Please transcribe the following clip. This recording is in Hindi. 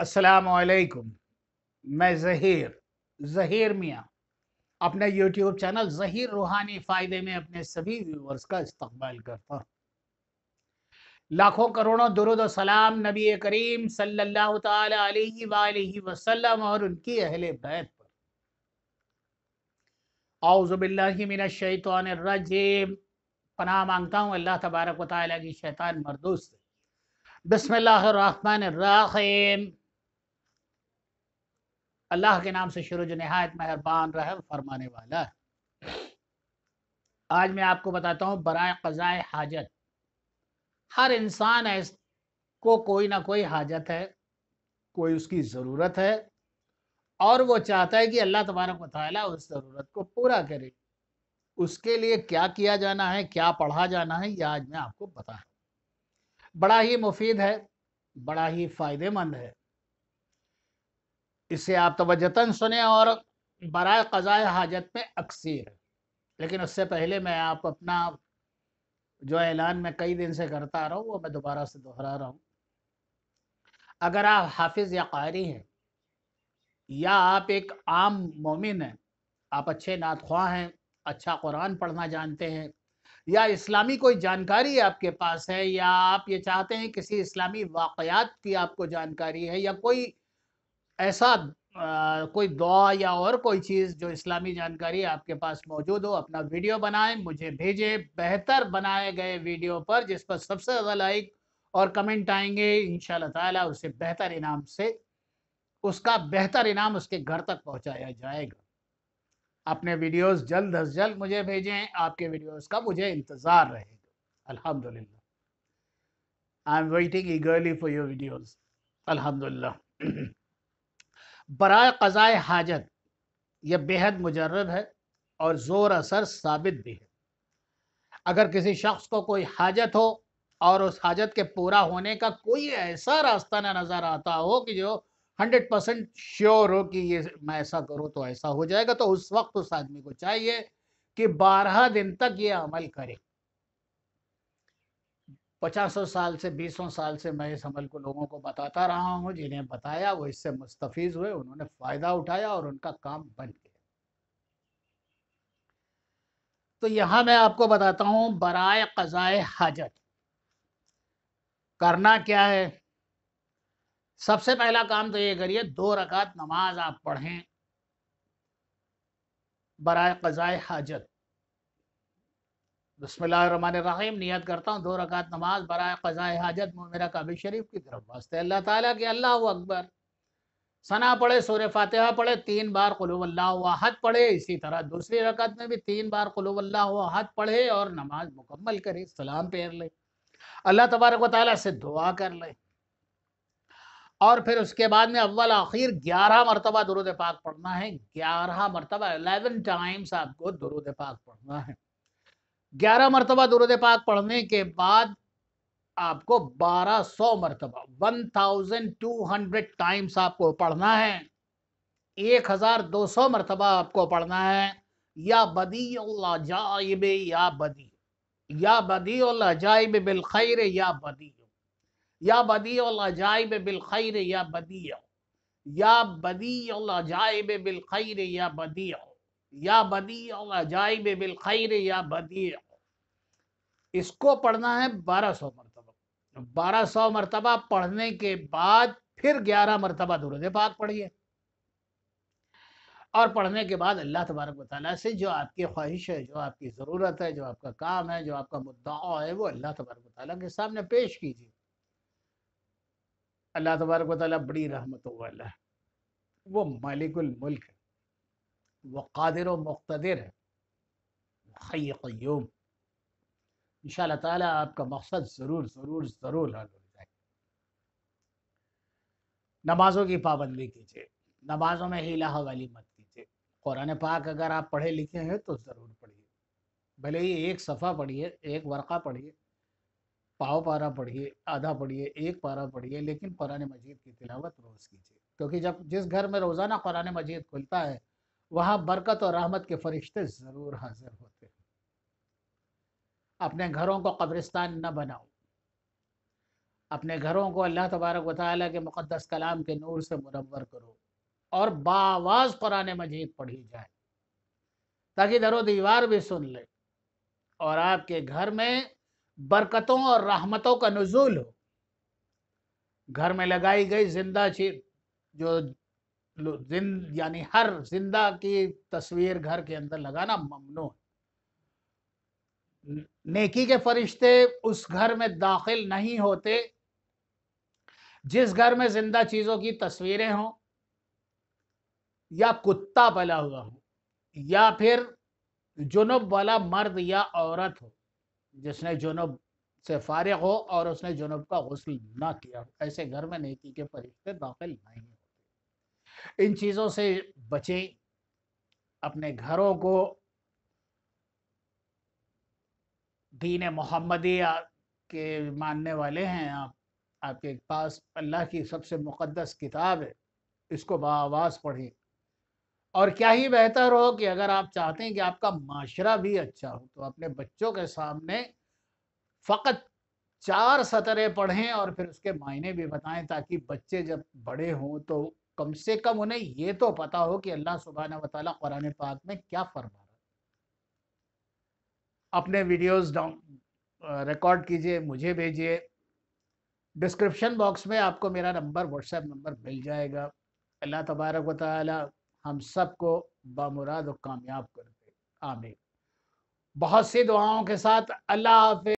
असलकुम मैं जहीर जहीर मियाँ अपने यूट्यूब चैनल जहीर रूहानी फ़ायदे में अपने सभी व्यूवर्स का इस्तकबाल करता हूँ लाखों करोड़ों दुरुद सलाम नबी करीम सल्लल्लाहु अलैहि वसल्लम और उनकी अहले बैत पर आउज़बिल्लिमिनशैतरजीम पनाह मांगता हूँ अल्लाह तबारक वाली की शैतान मरदूस से बिसमीम अल्लाह के नाम से शुरू जो नहायत मेहरबान रहम फरमाने वाला है आज मैं आपको बताता हूँ बरए क़ज़ाए हाजत हर इंसान है को कोई ना कोई हाजत है कोई उसकी ज़रूरत है और वो चाहता है कि अल्लाह तबारक ताली उस ज़रूरत को पूरा करे उसके लिए क्या किया जाना है क्या पढ़ा जाना है यह आज मैं आपको बता बड़ा ही मुफीद है बड़ा ही फ़ायदेमंद है इसे आप तोज्जता सुने और बरए क़ज़ाए हाजत में अक्सर लेकिन उससे पहले मैं आप अपना जो ऐलान मैं कई दिन से करता आ रहा हूँ वो मैं दोबारा से दोहरा रहा हूँ अगर आप हाफिज या कारी हैं या आप एक आम मोमिन हैं आप अच्छे नात ख्वाह हैं अच्छा कुरान पढ़ना जानते हैं या इस्लामी कोई जानकारी आपके पास है या आप ये चाहते हैं किसी इस्लामी वाक़ात की आपको जानकारी है या कोई ऐसा कोई दुआ या और कोई चीज़ जो इस्लामी जानकारी आपके पास मौजूद हो अपना वीडियो बनाएं मुझे भेजें बेहतर बनाए गए वीडियो पर जिस पर सबसे ज़्यादा लाइक और कमेंट आएंगे इन ताला उसे बेहतर इनाम से उसका बेहतर इनाम उसके घर तक पहुंचाया जाएगा अपने वीडियोस जल्द अज जल्द मुझे भेजें आपके वीडियोस का मुझे इंतज़ार रहेगा अल्हम्दुलिल्लाह I am waiting eagerly for your videos अल्हम्दुलिल्लाह बरए क़ज़ाए हाजत यह बेहद मुजरद है और ज़ोर असर साबित भी है अगर किसी शख्स को कोई हाजत हो और उस हाजत के पूरा होने का कोई ऐसा रास्ता ना नज़र आता हो कि जो हंड्रेड परसेंट श्योर हो कि ये मैं ऐसा करूँ तो ऐसा हो जाएगा तो उस वक्त उस आदमी को चाहिए कि बारह दिन तक ये अमल करे पचासों साल से बीसों साल से मैं इस अमल को लोगों को बताता रहा हूँ जिन्हें बताया वो इससे मुस्तफ़ हुए उन्होंने फ़ायदा उठाया और उनका काम बन गया तो यहाँ मैं आपको बताता हूँ बरए कज़ाए हाजत करना क्या है सबसे पहला काम तो ये करिए दो रकात नमाज आप पढ़ें बरए कज़ाए हाजत बसमीम नियत करता हूँ दो रकात नमाज बर फ़ाए हाजत मेरा काबिल शरीफ की तरफ वास्ते अल्लाह ताला के अल्लाह अकबर सना पढ़े सूर फातहा पढ़े तीन बार अहद पढ़े इसी तरह दूसरी रकत में भी तीन बार अहद पढ़े और नमाज मुकम्मल करे सलाम पेर ले अल्लाह तबारक वाली से दुआ कर ले और फिर उसके बाद में अव्वल आखिर ग्यारह मरतबा दुरुद पाक पढ़ना है ग्यारह मरतबा एलेवन टाइम्स आपको दुरुद पाक पढ़ना है ग्यारह मरतबा दुरुद पाक पढ़ने के बाद आपको बारह सौ मरतबा one thousand two hundred times आपको पढ़ना है एक हजार दो सौ मरतबा आपको पढ़ना है या बदी जाइब या बदी या बदी बिल खैर या बदी या बदी बिल खैर या बदी या बदी बिल खैर या बदी या बदी बिल खैर या बदी इसको पढ़ना है बारह सौ मरतबा बारह सौ मरतबा पढ़ने के बाद फिर ग्यारह मरतबा दुरुद पाक पढ़िए और पढ़ने के बाद अल्लाह तबारक वाली से जो आपकी ख्वाहिश है जो आपकी ज़रूरत है जो आपका काम है जो आपका मुद्दा है वो अल्लाह तबारक वाली के सामने पेश कीजिए अल्लाह तबारक वाली बड़ी रहमत वाला है वो मालिकुल मुल्क है वो कादिर व मुख्तर है हई इंशाल्लाह ताला आपका मकसद ज़रूर ज़रूर ज़रूर हल हो जाएगा नमाजों की पाबंदी कीजिए नमाजों में हीला हवाली मत कीजिए कुरान पाक अगर आप पढ़े लिखे हैं तो ज़रूर पढ़िए भले ही एक सफ़ा पढ़िए एक वर्क़ा पढ़िए पाव पारा पढ़िए आधा पढ़िए एक पारा पढ़िए लेकिन कुरान मजीद की तिलावत रोज़ कीजिए क्योंकि जब जिस घर में रोज़ाना कुरान मजीद खुलता है वहाँ बरकत और रहमत के फरिश्ते ज़रूर हाजिर होते हैं अपने घरों को कब्रिस्तान न बनाओ अपने घरों को अल्लाह तबारक वाली के मुक़दस कलाम के नूर से मुनवर करो और बावाज़ कुरान मजीद पढ़ी जाए ताकि दरो दीवार भी सुन ले और आपके घर में बरकतों और रहमतों का नजूल हो घर में लगाई गई जिंदा चीज जो जिंद यानी हर जिंदा की तस्वीर घर के अंदर लगाना ममनू है नेकी के फरिश्ते उस घर में दाखिल नहीं होते जिस घर में जिंदा चीज़ों की तस्वीरें हों या कुत्ता पला हुआ हो या फिर जुनूब वाला मर्द या औरत हो जिसने जुनूब से फारग हो और उसने जुनूब का गसल ना किया हो ऐसे घर में नेकी के फरिश्ते दाखिल नहीं होते इन चीज़ों से बचें अपने घरों को दीन मोहम्मदिया के मानने वाले हैं आप आपके पास अल्लाह की सबसे मुक़दस किताब है इसको बावाज़ पढ़िए और क्या ही बेहतर हो कि अगर आप चाहते हैं कि आपका माशरा भी अच्छा हो तो अपने बच्चों के सामने फ़कत चार सतरे पढ़ें और फिर उसके मायने भी बताएं ताकि बच्चे जब बड़े हों तो कम से कम उन्हें ये तो पता हो कि अल्लाह सुबहाना वाली कुरान पाक में क्या फरमा अपने वीडियोस डाउन रिकॉर्ड कीजिए मुझे भेजिए डिस्क्रिप्शन बॉक्स में आपको मेरा नंबर व्हाट्सएप नंबर मिल जाएगा अल्लाह तबारक वाली हम सबको बामुराद और कामयाब कर दे आमिर बहुत सी दुआओं के साथ अल्लाह हाफ